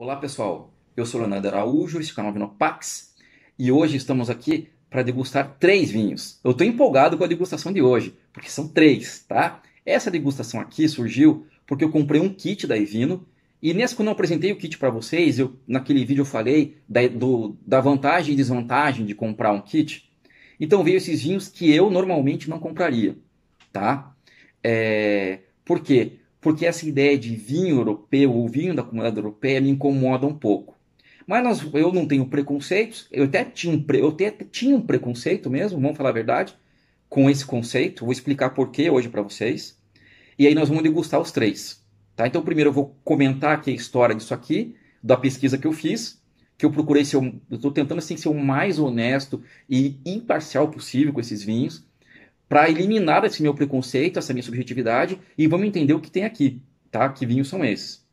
Olá pessoal, eu sou Leonardo Araújo, esse canal Vinopax, e hoje estamos aqui para degustar três vinhos. Eu estou empolgado com a degustação de hoje, porque são três, tá? Essa degustação aqui surgiu porque eu comprei um kit da Evino, e nesse quando eu apresentei o kit para vocês, eu naquele vídeo eu falei da, do, da vantagem e desvantagem de comprar um kit. Então veio esses vinhos que eu normalmente não compraria, tá? É, por quê? porque essa ideia de vinho europeu ou vinho da comunidade europeia me incomoda um pouco. Mas nós, eu não tenho preconceitos, eu até, tinha um eu até tinha um preconceito mesmo, vamos falar a verdade, com esse conceito, vou explicar por que hoje para vocês. E aí nós vamos degustar os três. Tá? Então, primeiro eu vou comentar aqui a história disso aqui, da pesquisa que eu fiz, que eu procurei ser, eu estou tentando assim, ser o mais honesto e imparcial possível com esses vinhos para eliminar esse meu preconceito, essa minha subjetividade e vamos entender o que tem aqui, tá? Que vinhos são esses?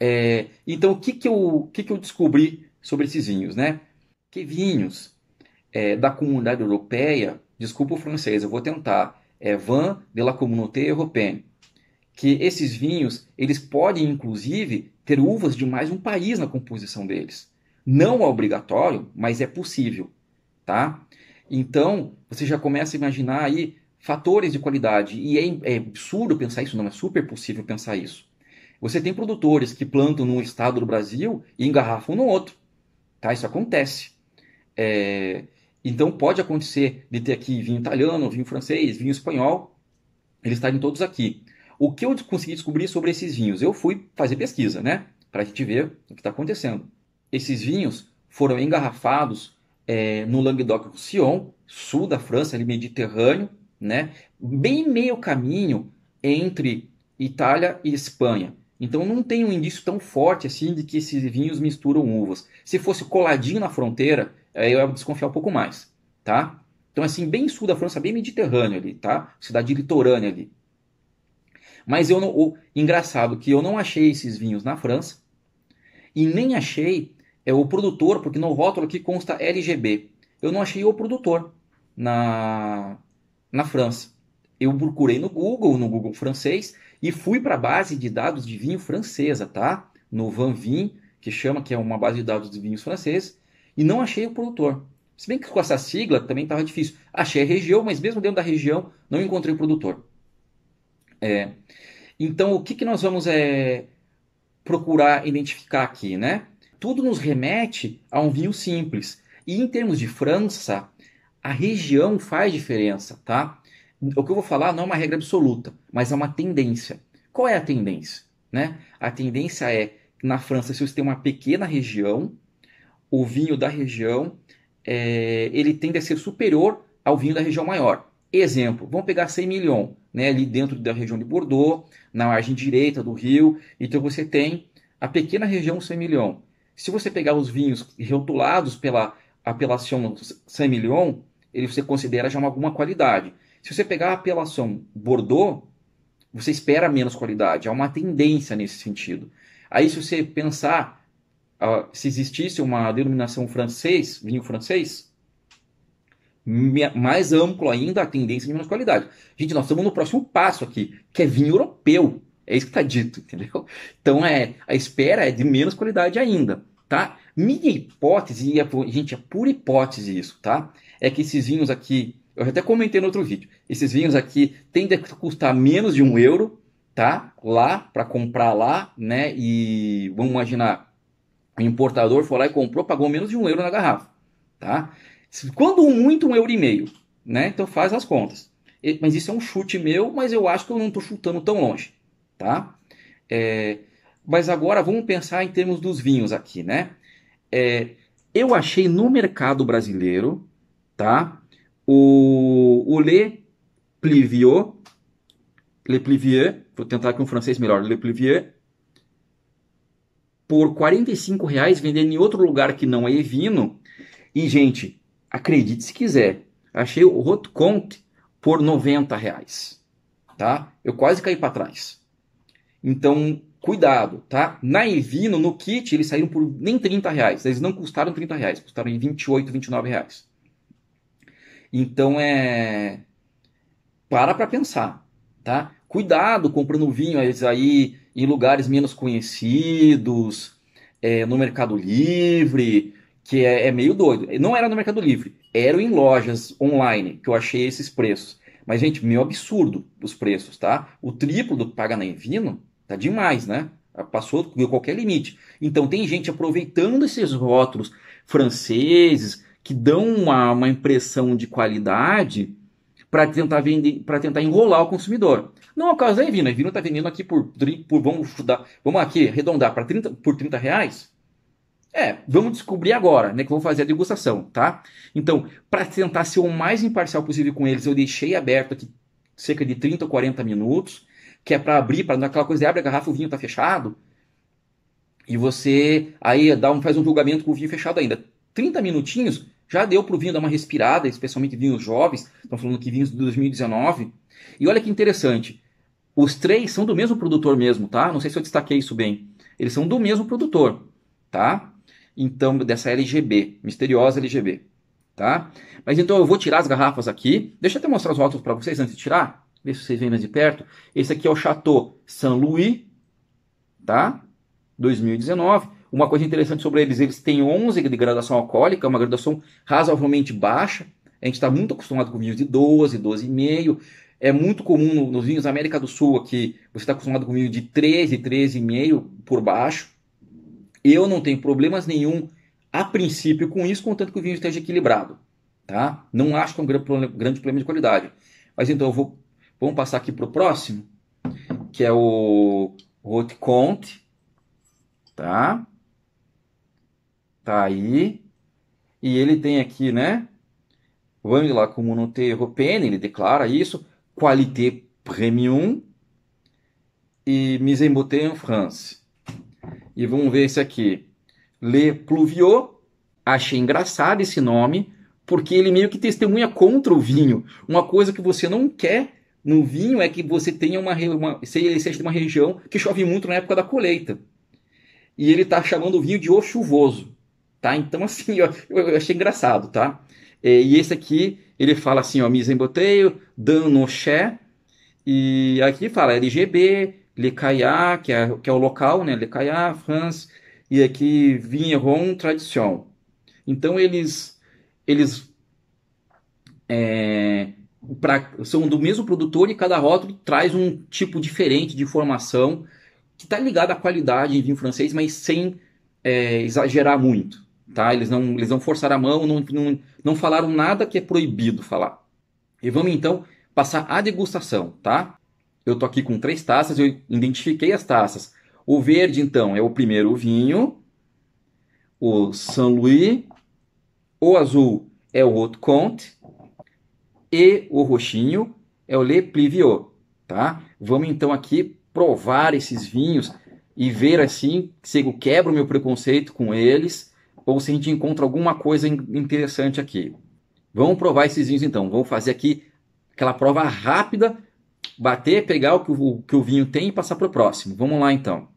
É, então, o que que, eu, que que eu descobri sobre esses vinhos, né? Que vinhos é, da comunidade europeia, desculpa o francês, eu vou tentar, é van de la Communauté Européenne, que esses vinhos, eles podem, inclusive, ter uvas de mais um país na composição deles. Não é obrigatório, mas é possível, tá? Então, você já começa a imaginar aí fatores de qualidade. E é, é absurdo pensar isso, não é super possível pensar isso. Você tem produtores que plantam num estado do Brasil e engarrafam no outro. Tá? Isso acontece. É... Então pode acontecer de ter aqui vinho italiano, vinho francês, vinho espanhol, eles estarem todos aqui. O que eu consegui descobrir sobre esses vinhos? Eu fui fazer pesquisa, né? Para a gente ver o que está acontecendo. Esses vinhos foram engarrafados é, no Languedoc-Roussillon, sul da França, ali Mediterrâneo, né? Bem meio caminho entre Itália e Espanha. Então não tem um indício tão forte assim de que esses vinhos misturam uvas. Se fosse coladinho na fronteira, aí eu ia desconfiar um pouco mais, tá? Então assim, bem sul da França, bem Mediterrâneo ali, tá? Cidade litorânea ali. Mas eu não, o engraçado que eu não achei esses vinhos na França e nem achei é o produtor, porque no rótulo aqui consta LGB. Eu não achei o produtor na, na França. Eu procurei no Google, no Google francês, e fui para a base de dados de vinho francesa, tá? No Vanvin, que chama, que é uma base de dados de vinhos franceses, e não achei o produtor. Se bem que com essa sigla também estava difícil. Achei a região, mas mesmo dentro da região não encontrei o produtor. É. Então, o que, que nós vamos é, procurar identificar aqui, né? Tudo nos remete a um vinho simples. E em termos de França, a região faz diferença, tá? O que eu vou falar não é uma regra absoluta, mas é uma tendência. Qual é a tendência? Né? A tendência é que na França, se você tem uma pequena região, o vinho da região é, ele tende a ser superior ao vinho da região maior. Exemplo, vamos pegar 100 milhões, né, ali dentro da região de Bordeaux, na margem direita do rio. Então você tem a pequena região 100 milhões. Se você pegar os vinhos rotulados pela apelação Saint-Emilion, ele você considera já alguma qualidade. Se você pegar a apelação Bordeaux, você espera menos qualidade. Há uma tendência nesse sentido. Aí, se você pensar uh, se existisse uma denominação francês, vinho francês, mais amplo ainda, a tendência é de menos qualidade. Gente, nós estamos no próximo passo aqui, que é vinho europeu. É isso que está dito, entendeu? Então é a espera é de menos qualidade ainda, tá? Minha hipótese, e é, gente, é pura hipótese isso, tá? É que esses vinhos aqui, eu até comentei no outro vídeo, esses vinhos aqui tendem a custar menos de um euro, tá? Lá, para comprar lá, né? E vamos imaginar, o importador foi lá e comprou, pagou menos de um euro na garrafa, tá? Quando muito, um euro e meio, né? Então faz as contas. Mas isso é um chute meu, mas eu acho que eu não estou chutando tão longe tá? É, mas agora vamos pensar em termos dos vinhos aqui, né? É, eu achei no mercado brasileiro, tá? O, o Le Plivier, Le Plivier, vou tentar aqui um francês melhor, Le Plivier, por 45 reais vendendo em outro lugar que não é Evino. E, gente, acredite se quiser, achei o Rotconte por 90 reais, tá? Eu quase caí para trás. Então, cuidado, tá? Na Evino, no kit, eles saíram por nem 30 reais. Eles não custaram 30 reais, custaram em 28, 29 reais. Então, é... Para pra pensar, tá? Cuidado comprando vinho aí em lugares menos conhecidos, é, no Mercado Livre, que é, é, meio doido. Não era no Mercado Livre, era em lojas online que eu achei esses preços. Mas, gente, meio absurdo os preços, tá? O triplo do que paga na Envino Tá demais, né? Passou qualquer limite. Então tem gente aproveitando esses rótulos franceses que dão uma, uma impressão de qualidade para tentar vender, para tentar enrolar o consumidor. Não é o caso da Evino. A Evino está vendendo aqui por, por vamos vamos aqui arredondar para 30 por 30 reais. É, vamos descobrir agora, né? Que vamos fazer a degustação, tá? Então, para tentar ser o mais imparcial possível com eles, eu deixei aberto aqui cerca de 30 ou 40 minutos que é para abrir, para aquela coisa de abre a garrafa, o vinho está fechado. E você aí dá um, faz um julgamento com o vinho fechado ainda. 30 minutinhos já deu para o vinho dar uma respirada, especialmente vinhos jovens. Estão falando que vinhos de 2019. E olha que interessante. Os três são do mesmo produtor mesmo, tá? Não sei se eu destaquei isso bem. Eles são do mesmo produtor, tá? Então, dessa LGB, misteriosa LGB, tá? Mas então eu vou tirar as garrafas aqui. Deixa eu até mostrar os rótulos para vocês antes de tirar. Vê se vocês veem mais de perto. Esse aqui é o Chateau Saint-Louis, tá? 2019. Uma coisa interessante sobre eles, eles têm 11 de graduação alcoólica, uma graduação razoavelmente baixa. A gente está muito acostumado com vinhos de 12, 12,5. É muito comum nos vinhos da América do Sul aqui, você está acostumado com vinho de 13, 13,5 por baixo. Eu não tenho problemas nenhum a princípio com isso, contanto que o vinho esteja equilibrado. Tá? Não acho que é um grande problema de qualidade. Mas então eu vou Vamos passar aqui para o próximo, que é o Rote Comte, tá? Tá aí. E ele tem aqui, né? Vamos lá, como não tem europene, ele declara isso, qualité premium e mise en beauté en France. E vamos ver esse aqui. Le Pluviot, achei engraçado esse nome, porque ele meio que testemunha contra o vinho, uma coisa que você não quer no vinho é que você tenha uma, uma, seja uma região que chove muito na época da colheita. E ele está chamando o vinho de o chuvoso. Tá? Então, assim, eu, eu achei engraçado, tá? É, e esse aqui, ele fala assim, ó, mise en bouteille, dan noché, e aqui fala LGB, Le Caillard, que é, que é o local, né, Le Caillard, France, e aqui Vigneron Tradition. Então, eles, eles é, pra, são do mesmo produtor e cada rótulo traz um tipo diferente de informação que está ligado à qualidade de vinho francês, mas sem é, exagerar muito. Tá? Eles, não, eles não forçaram a mão, não, não, não falaram nada que é proibido falar. E vamos então passar a degustação, tá? Eu tô aqui com três taças, eu identifiquei as taças. O verde, então, é o primeiro vinho, o Saint Louis, o azul é o Haute Comte e o roxinho é o Le Pliviot, tá? Vamos então aqui provar esses vinhos e ver assim se eu quebro meu preconceito com eles ou se a gente encontra alguma coisa interessante aqui. Vamos provar esses vinhos então. Vou fazer aqui aquela prova rápida, bater, pegar o que o, que o vinho tem e passar para o próximo. Vamos lá então.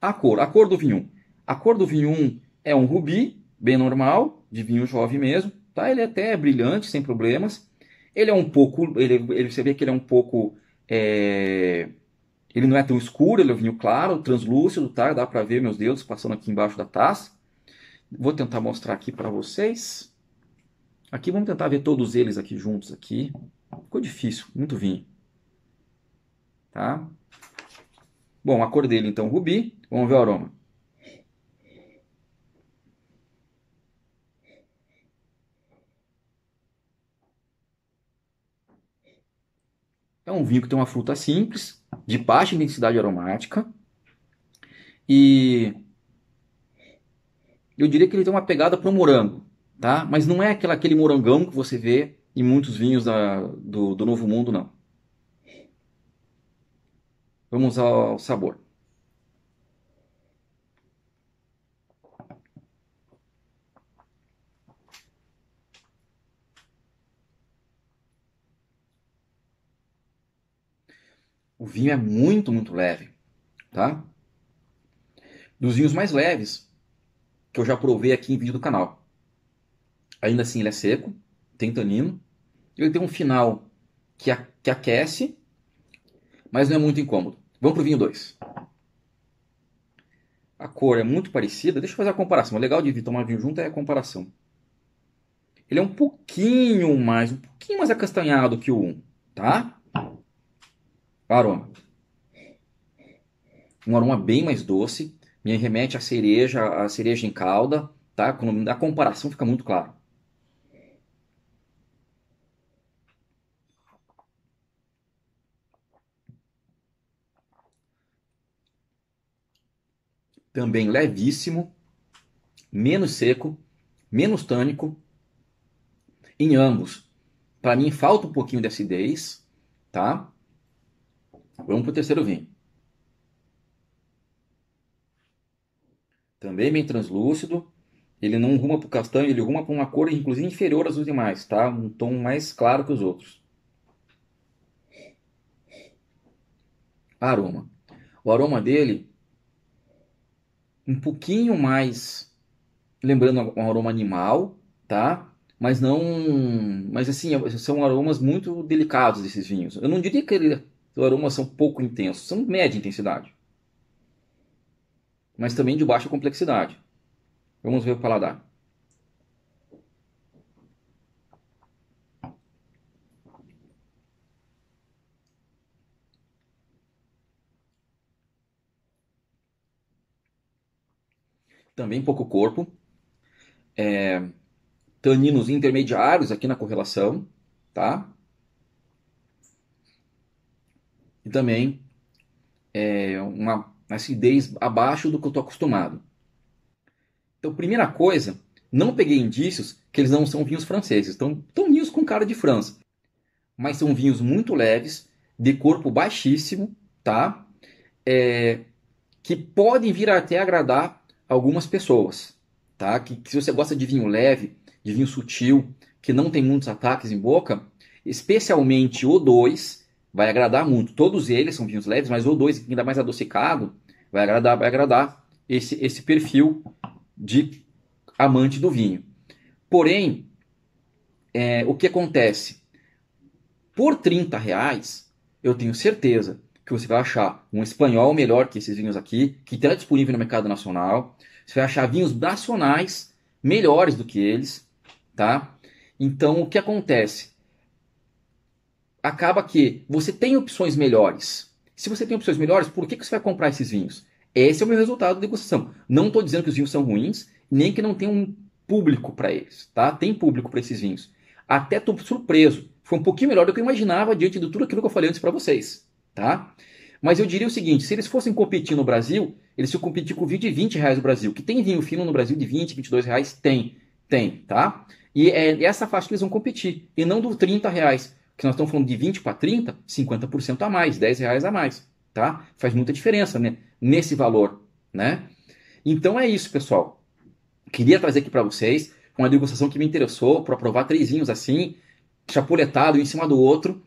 A cor, a cor do vinho. A cor do vinho é um rubi, bem normal, de vinho jovem mesmo. Tá? Ele é brilhante, sem problemas. Ele é um pouco. Ele, ele, você vê que ele é um pouco. É, ele não é tão escuro, ele é um vinho claro, translúcido, tá? Dá para ver meus dedos passando aqui embaixo da taça. Vou tentar mostrar aqui para vocês. Aqui vamos tentar ver todos eles aqui juntos aqui. Ficou difícil, muito vinho. Tá? Bom, a cor dele então rubi. Vamos ver o aroma. É um vinho que tem uma fruta simples, de baixa intensidade aromática. E eu diria que ele tem uma pegada pro morango, tá? Mas não é aquela, aquele morangão que você vê em muitos vinhos da, do, do Novo Mundo, não. Vamos ao sabor. vinho é muito, muito leve, tá? Dos vinhos mais leves que eu já provei aqui em vídeo do canal. Ainda assim, ele é seco, tem tanino, ele tem um final que, a, que aquece, mas não é muito incômodo. Vamos pro vinho 2. A cor é muito parecida. Deixa eu fazer a comparação. O é legal de tomar vinho junto é a comparação. Ele é um pouquinho mais, um pouquinho mais acastanhado que o 1, um, tá? Aroma. Um aroma bem mais doce. Me remete à cereja, à cereja em calda, tá? Quando a comparação fica muito claro. Também levíssimo, menos seco, menos tânico em ambos. Para mim falta um pouquinho de acidez, tá? Vamos para o terceiro vinho. Também bem translúcido. Ele não ruma para o castanho, ele ruma para uma cor inclusive inferior às dos demais, tá? Um tom mais claro que os outros. Aroma. O aroma dele um pouquinho mais lembrando um aroma animal, tá? Mas não, mas assim, são aromas muito delicados esses vinhos. Eu não diria que ele é os aromas são pouco intensos, são média intensidade. Mas também de baixa complexidade. Vamos ver o paladar. Também pouco corpo. É, taninos intermediários aqui na correlação, tá? e também é, uma acidez abaixo do que eu estou acostumado. Então, primeira coisa, não peguei indícios que eles não são vinhos franceses. Estão vinhos com cara de França. Mas são vinhos muito leves, de corpo baixíssimo, tá? É, que podem vir até agradar algumas pessoas, tá? Que, que, se você gosta de vinho leve, de vinho sutil, que não tem muitos ataques em boca, especialmente o 2, vai agradar muito. Todos eles são vinhos leves, mas o 2, ainda mais adocicado, vai agradar, vai agradar esse, esse perfil de amante do vinho. Porém, é, o que acontece? Por 30 reais, eu tenho certeza que você vai achar um espanhol melhor que esses vinhos aqui, que está disponível no mercado nacional. Você vai achar vinhos nacionais melhores do que eles, tá? Então, o que acontece? acaba que você tem opções melhores. Se você tem opções melhores, por que, que você vai comprar esses vinhos? Esse é o meu resultado da negociação. Não estou dizendo que os vinhos são ruins, nem que não tem um público para eles. Tá? Tem público para esses vinhos. Até estou surpreso. Foi um pouquinho melhor do que eu imaginava diante de tudo aquilo que eu falei antes para vocês. Tá? Mas eu diria o seguinte: se eles fossem competir no Brasil, eles se competir com o vinho de 20 reais no Brasil. Que tem vinho fino no Brasil de 20, 22 reais? Tem. Tem, tá? E é, é essa faixa que eles vão competir, e não do 30 reais que nós estamos falando de 20 para 30, 50% a mais, 10 reais a mais, tá? Faz muita diferença né? nesse valor, né? Então é isso, pessoal. Queria trazer aqui para vocês uma degustação que me interessou para provar três vinhos assim, chapuletado um em cima do outro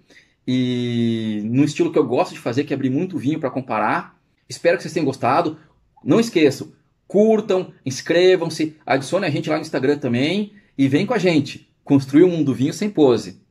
e no estilo que eu gosto de fazer, que é abrir muito vinho para comparar. Espero que vocês tenham gostado. Não esqueçam, curtam, inscrevam-se, adicione a gente lá no Instagram também e vem com a gente construir um mundo vinho sem pose.